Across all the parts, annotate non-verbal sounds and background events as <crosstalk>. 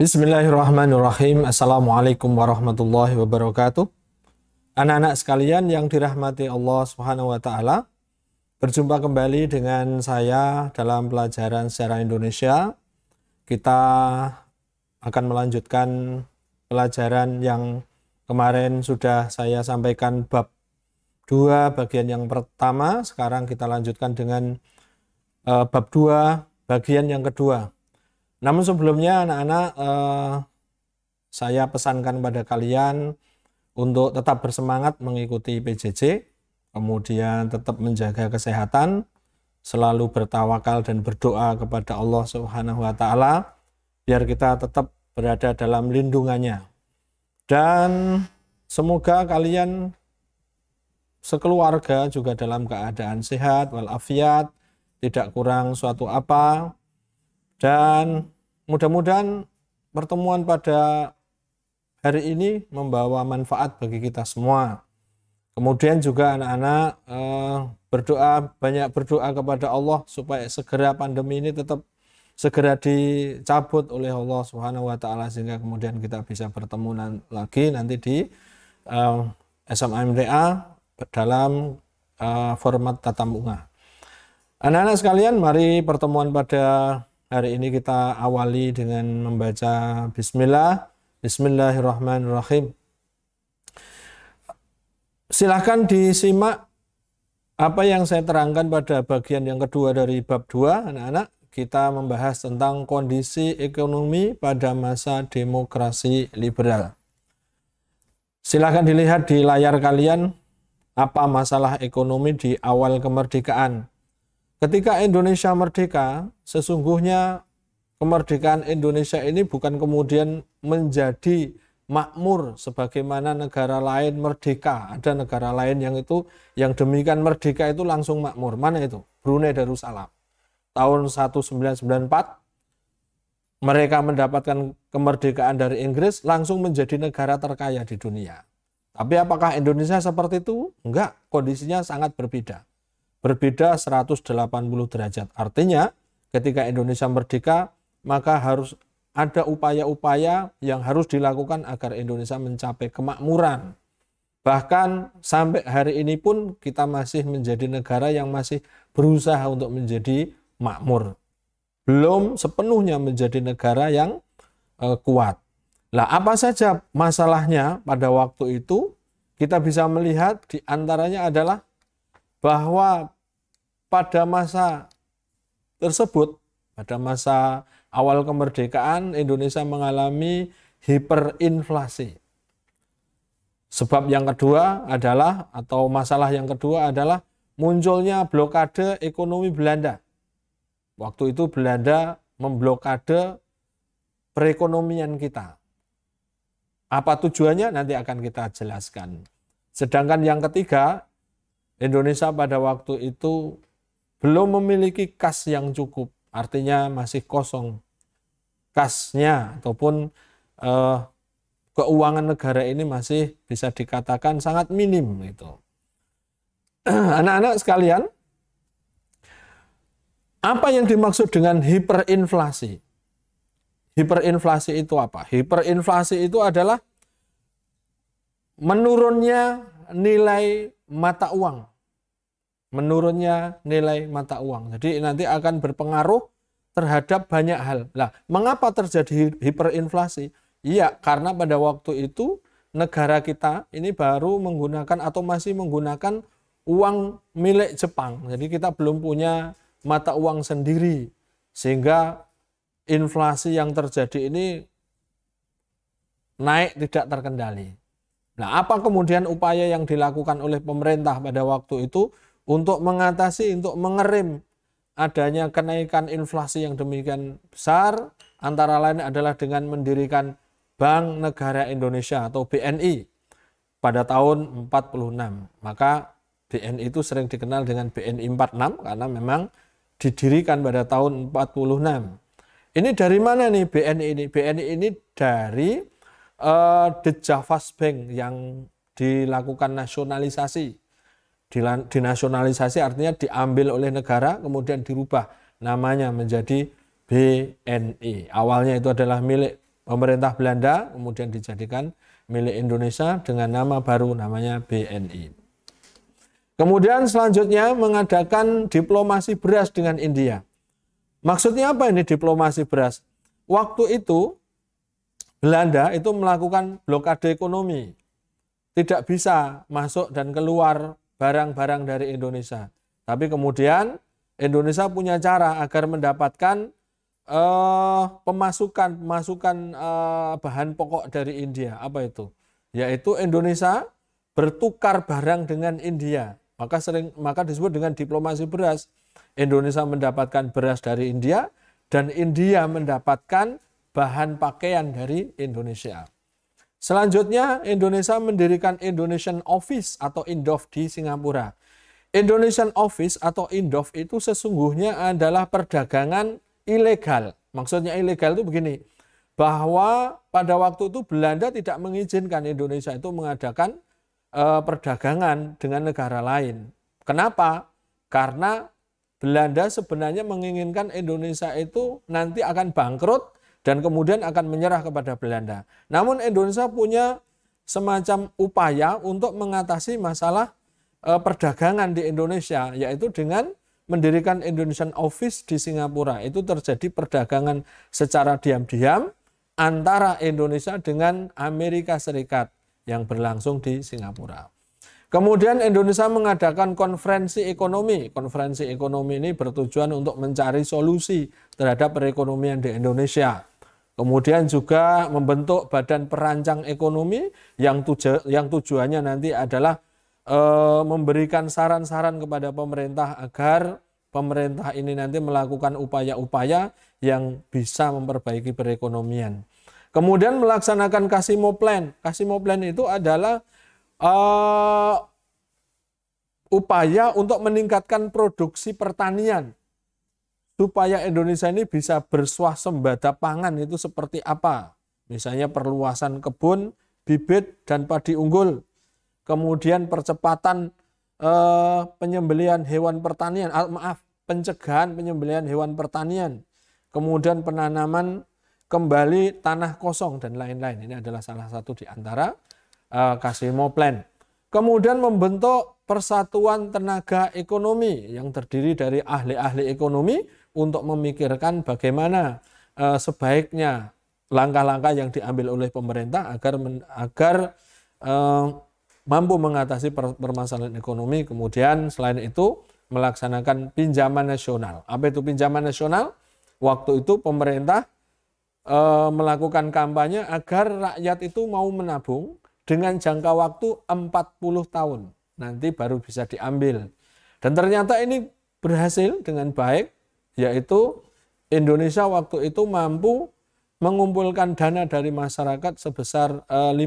Bismillahirrahmanirrahim. Assalamualaikum warahmatullahi wabarakatuh. Anak-anak sekalian yang dirahmati Allah Subhanahu wa taala, berjumpa kembali dengan saya dalam pelajaran secara Indonesia. Kita akan melanjutkan pelajaran yang kemarin sudah saya sampaikan bab 2 bagian yang pertama, sekarang kita lanjutkan dengan eh, bab 2 bagian yang kedua. Namun sebelumnya anak-anak eh, saya pesankan pada kalian untuk tetap bersemangat mengikuti PJJ, kemudian tetap menjaga kesehatan, selalu bertawakal dan berdoa kepada Allah Subhanahu wa taala biar kita tetap berada dalam lindungannya. Dan semoga kalian sekeluarga juga dalam keadaan sehat walafiat, tidak kurang suatu apa dan Mudah-mudahan pertemuan pada hari ini membawa manfaat bagi kita semua. Kemudian juga anak-anak eh, berdoa banyak berdoa kepada Allah supaya segera pandemi ini tetap segera dicabut oleh Allah Subhanahu wa taala sehingga kemudian kita bisa bertemu lagi nanti di eh, SMA MDA dalam eh, format tatap muka. Anak-anak sekalian, mari pertemuan pada Hari ini kita awali dengan membaca Bismillah. Bismillahirrahmanirrahim. Silahkan disimak apa yang saya terangkan pada bagian yang kedua dari bab 2, anak-anak. Kita membahas tentang kondisi ekonomi pada masa demokrasi liberal. Silahkan dilihat di layar kalian apa masalah ekonomi di awal kemerdekaan. Ketika Indonesia merdeka, sesungguhnya kemerdekaan Indonesia ini bukan kemudian menjadi makmur sebagaimana negara lain merdeka. Ada negara lain yang itu yang demikian merdeka itu langsung makmur. Mana itu? Brunei Darussalam. Tahun 1994 mereka mendapatkan kemerdekaan dari Inggris langsung menjadi negara terkaya di dunia. Tapi apakah Indonesia seperti itu? Enggak, kondisinya sangat berbeda berbeda 180 derajat. Artinya, ketika Indonesia merdeka, maka harus ada upaya-upaya yang harus dilakukan agar Indonesia mencapai kemakmuran. Bahkan sampai hari ini pun kita masih menjadi negara yang masih berusaha untuk menjadi makmur. Belum sepenuhnya menjadi negara yang e, kuat. Lah apa saja masalahnya pada waktu itu? Kita bisa melihat di antaranya adalah bahwa pada masa tersebut, pada masa awal kemerdekaan, Indonesia mengalami hiperinflasi. Sebab yang kedua adalah, atau masalah yang kedua adalah munculnya blokade ekonomi Belanda. Waktu itu Belanda memblokade perekonomian kita. Apa tujuannya nanti akan kita jelaskan. Sedangkan yang ketiga Indonesia pada waktu itu belum memiliki kas yang cukup, artinya masih kosong kasnya ataupun eh, keuangan negara ini masih bisa dikatakan sangat minim itu. <clears throat> Anak-anak sekalian, apa yang dimaksud dengan hiperinflasi? Hiperinflasi itu apa? Hiperinflasi itu adalah menurunnya nilai mata uang menurunnya nilai mata uang. Jadi nanti akan berpengaruh terhadap banyak hal. Nah, mengapa terjadi hiperinflasi? Iya, karena pada waktu itu negara kita ini baru menggunakan atau masih menggunakan uang milik Jepang. Jadi kita belum punya mata uang sendiri. Sehingga inflasi yang terjadi ini naik tidak terkendali. Nah, apa kemudian upaya yang dilakukan oleh pemerintah pada waktu itu? untuk mengatasi, untuk mengerim adanya kenaikan inflasi yang demikian besar, antara lain adalah dengan mendirikan Bank Negara Indonesia atau BNI pada tahun 46. Maka BNI itu sering dikenal dengan BNI 46 karena memang didirikan pada tahun 46. Ini dari mana nih BNI ini? BNI ini dari uh, The Javas Bank yang dilakukan nasionalisasi dinasionalisasi artinya diambil oleh negara kemudian dirubah namanya menjadi BNI. Awalnya itu adalah milik pemerintah Belanda kemudian dijadikan milik Indonesia dengan nama baru namanya BNI. Kemudian selanjutnya mengadakan diplomasi beras dengan India. Maksudnya apa ini diplomasi beras? Waktu itu Belanda itu melakukan blokade ekonomi. Tidak bisa masuk dan keluar barang-barang dari Indonesia. Tapi kemudian Indonesia punya cara agar mendapatkan eh, pemasukan pemasukan uh, bahan pokok dari India. Apa itu? Yaitu Indonesia bertukar barang dengan India. Maka sering maka disebut dengan diplomasi beras. Indonesia mendapatkan beras dari India dan India mendapatkan bahan pakaian dari Indonesia. Selanjutnya, Indonesia mendirikan Indonesian Office atau Indov di Singapura. Indonesian Office atau Indov itu sesungguhnya adalah perdagangan ilegal. Maksudnya ilegal itu begini, bahwa pada waktu itu Belanda tidak mengizinkan Indonesia itu mengadakan e, perdagangan dengan negara lain. Kenapa? Karena Belanda sebenarnya menginginkan Indonesia itu nanti akan bangkrut dan kemudian akan menyerah kepada Belanda. Namun Indonesia punya semacam upaya untuk mengatasi masalah e, perdagangan di Indonesia yaitu dengan mendirikan Indonesian Office di Singapura. Itu terjadi perdagangan secara diam-diam antara Indonesia dengan Amerika Serikat yang berlangsung di Singapura. Kemudian Indonesia mengadakan konferensi ekonomi. Konferensi ekonomi ini bertujuan untuk mencari solusi terhadap perekonomian di Indonesia. Kemudian juga membentuk badan perancang ekonomi yang, tuju, yang tujuannya nanti adalah e, memberikan saran-saran kepada pemerintah agar pemerintah ini nanti melakukan upaya-upaya yang bisa memperbaiki perekonomian. Kemudian melaksanakan Kasimo Plan. Kasimo Plan itu adalah e, upaya untuk meningkatkan produksi pertanian supaya Indonesia ini bisa bersuah bersuasembada pangan itu seperti apa? Misalnya perluasan kebun, bibit dan padi unggul. Kemudian percepatan eh, penyembelian hewan pertanian, ah, maaf, pencegahan penyembelian hewan pertanian. Kemudian penanaman kembali tanah kosong dan lain-lain. Ini adalah salah satu di antara eh, Kasimo Plan. Kemudian membentuk persatuan tenaga ekonomi yang terdiri dari ahli-ahli ekonomi untuk memikirkan bagaimana uh, sebaiknya langkah-langkah yang diambil oleh pemerintah agar men, agar uh, mampu mengatasi permasalahan ekonomi. Kemudian selain itu melaksanakan pinjaman nasional. Apa itu pinjaman nasional? Waktu itu pemerintah e, melakukan kampanye agar rakyat itu mau menabung dengan jangka waktu 40 tahun. Nanti baru bisa diambil. Dan ternyata ini berhasil dengan baik yaitu Indonesia waktu itu mampu mengumpulkan dana dari masyarakat sebesar 500 eh,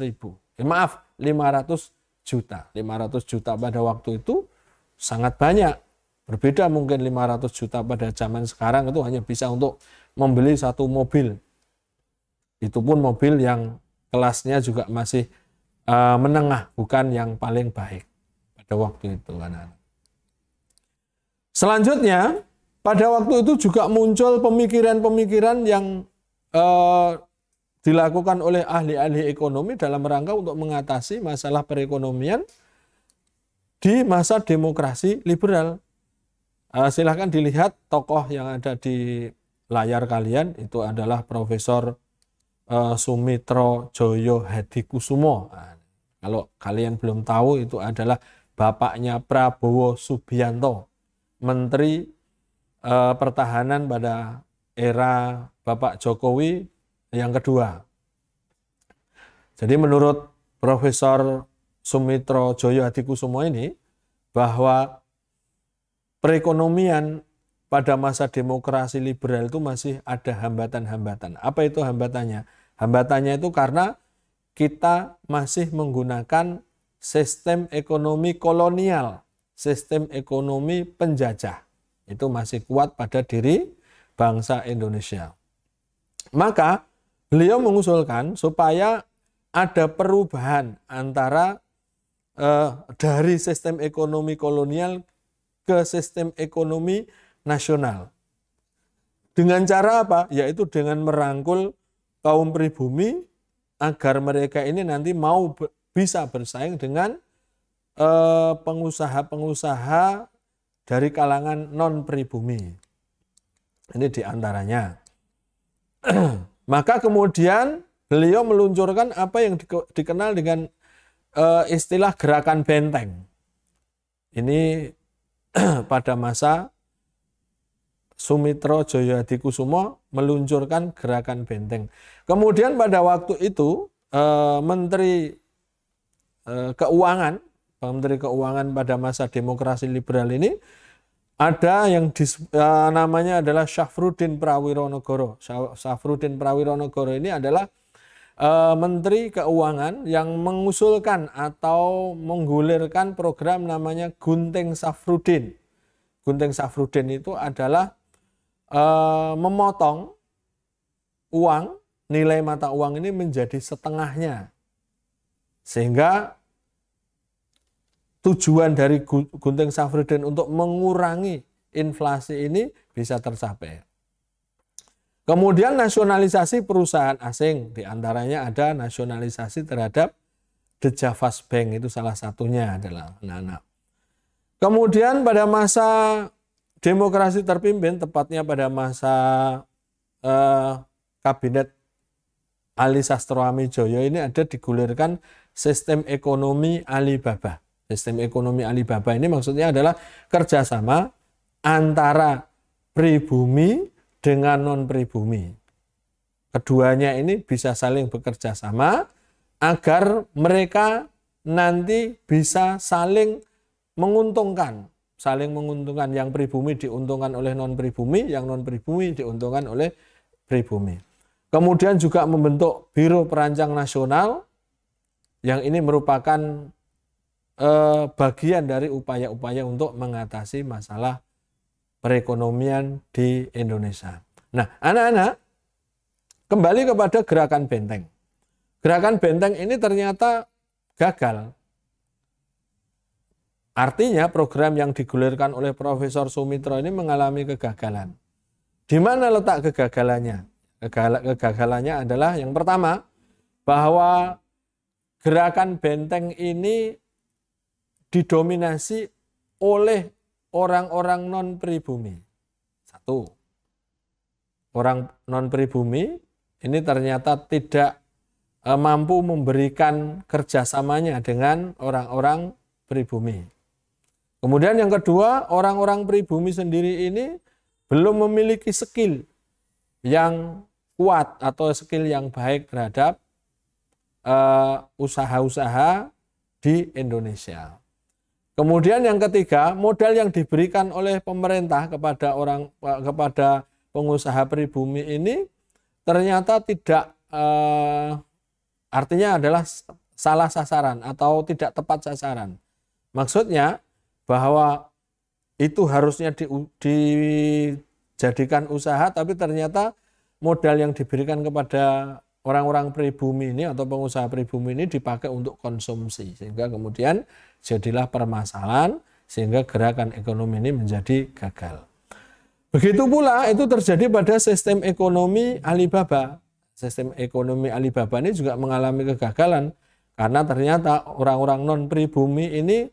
ribu. Eh, maaf, 500 juta. 500 juta pada waktu itu sangat banyak. Berbeda mungkin 500 juta pada zaman sekarang itu hanya bisa untuk membeli satu mobil. Itu pun mobil yang kelasnya juga masih eh, menengah, bukan yang paling baik pada waktu itu. Selanjutnya, pada waktu itu juga muncul pemikiran-pemikiran yang eh, dilakukan oleh ahli-ahli ekonomi dalam rangka untuk mengatasi masalah perekonomian di masa demokrasi liberal. Eh, silahkan dilihat tokoh yang ada di layar kalian itu adalah Profesor eh, Sumitro Joyo Hadikusumo. Kusumo. Nah, kalau kalian belum tahu itu adalah bapaknya Prabowo Subianto, Menteri uh, pertahanan pada era Bapak Jokowi yang kedua. Jadi menurut Profesor Sumitro Joyo Hadikusumo ini bahwa perekonomian pada masa demokrasi liberal itu masih ada hambatan-hambatan. Apa itu hambatannya? Hambatannya itu karena kita masih menggunakan sistem ekonomi kolonial, sistem ekonomi penjajah itu masih kuat pada diri bangsa Indonesia. Maka beliau mengusulkan supaya ada perubahan antara eh, dari sistem ekonomi kolonial ke sistem ekonomi nasional. Dengan cara apa? Yaitu dengan merangkul kaum pribumi agar mereka ini nanti mau bisa bersaing dengan eh, pengusaha-pengusaha dari kalangan non pribumi. Ini diantaranya. <clears throat> Maka kemudian beliau meluncurkan apa yang dikenal dengan eh, istilah gerakan benteng. Ini <clears throat> pada masa Sumitro Joyohadi Kusumo meluncurkan gerakan benteng. Kemudian pada waktu itu eh, Menteri eh, Keuangan Pak Menteri Keuangan pada masa demokrasi liberal ini ada yang dis, uh, namanya adalah Syafruddin Prawironegoro. Syafruddin Prawironegoro ini adalah uh, Menteri Keuangan yang mengusulkan atau menggulirkan program namanya Gunting Syafruddin. Gunting Syafruddin itu adalah uh, memotong uang, nilai mata uang ini menjadi setengahnya. Sehingga tujuan dari Gunting safridin untuk mengurangi inflasi ini bisa tercapai. Kemudian nasionalisasi perusahaan asing, diantaranya ada nasionalisasi terhadap The Javas Bank, itu salah satunya adalah Nana. Kemudian pada masa demokrasi terpimpin, tepatnya pada masa eh, kabinet Ali Sastroami Joyo ini ada digulirkan sistem ekonomi Alibaba. Sistem ekonomi Alibaba ini maksudnya adalah kerjasama antara pribumi dengan non pribumi. Keduanya ini bisa saling bekerja sama agar mereka nanti bisa saling menguntungkan, saling menguntungkan yang pribumi diuntungkan oleh non pribumi, yang non pribumi diuntungkan oleh pribumi. Kemudian juga membentuk Biro Perancang Nasional yang ini merupakan Eh, bagian dari upaya-upaya untuk mengatasi masalah perekonomian di Indonesia. Nah, anak-anak, kembali kepada gerakan benteng. Gerakan benteng ini ternyata gagal. Artinya program yang digulirkan oleh Profesor Sumitro ini mengalami kegagalan. Di mana letak kegagalannya? Kegagalannya adalah yang pertama, bahwa gerakan benteng ini didominasi oleh orang-orang non pribumi. Satu, orang non pribumi ini ternyata tidak eh, mampu memberikan kerjasamanya dengan orang-orang pribumi. Kemudian yang kedua, orang-orang pribumi sendiri ini belum memiliki skill yang kuat atau skill yang baik terhadap eh, usaha-usaha di Indonesia. Kemudian yang ketiga, modal yang diberikan oleh pemerintah kepada orang eh, kepada pengusaha pribumi ini ternyata tidak eh, artinya adalah salah sasaran atau tidak tepat sasaran. Maksudnya bahwa itu harusnya di, dijadikan usaha tapi ternyata modal yang diberikan kepada orang-orang pribumi ini atau pengusaha pribumi ini dipakai untuk konsumsi sehingga kemudian jadilah permasalahan sehingga gerakan ekonomi ini menjadi gagal. Begitu pula itu terjadi pada sistem ekonomi Alibaba. Sistem ekonomi Alibaba ini juga mengalami kegagalan karena ternyata orang-orang non pribumi ini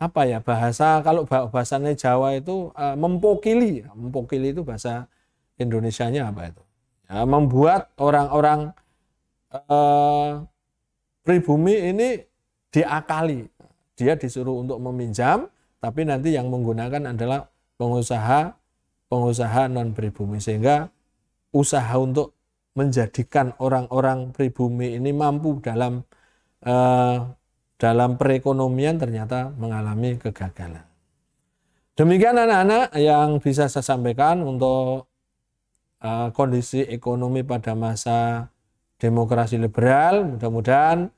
apa ya bahasa kalau bahasanya Jawa itu eh, mempokili, mempokili itu bahasa Indonesianya apa itu? ya, membuat orang-orang eh, pribumi ini diakali dia disuruh untuk meminjam tapi nanti yang menggunakan adalah pengusaha pengusaha non pribumi sehingga usaha untuk menjadikan orang-orang pribumi ini mampu dalam eh, dalam perekonomian ternyata mengalami kegagalan. Demikian anak-anak yang bisa saya sampaikan untuk uh, kondisi ekonomi pada masa demokrasi liberal. Mudah-mudahan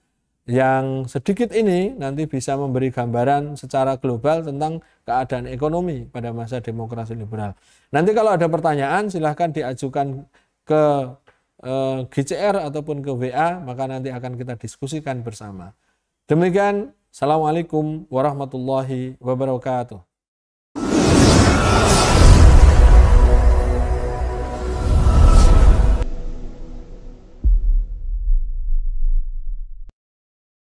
yang sedikit ini nanti bisa memberi gambaran secara global tentang keadaan ekonomi pada masa demokrasi liberal. Nanti kalau ada pertanyaan silahkan diajukan ke uh, eh, GCR ataupun ke WA, maka nanti akan kita diskusikan bersama. Demikian, Assalamualaikum warahmatullahi wabarakatuh.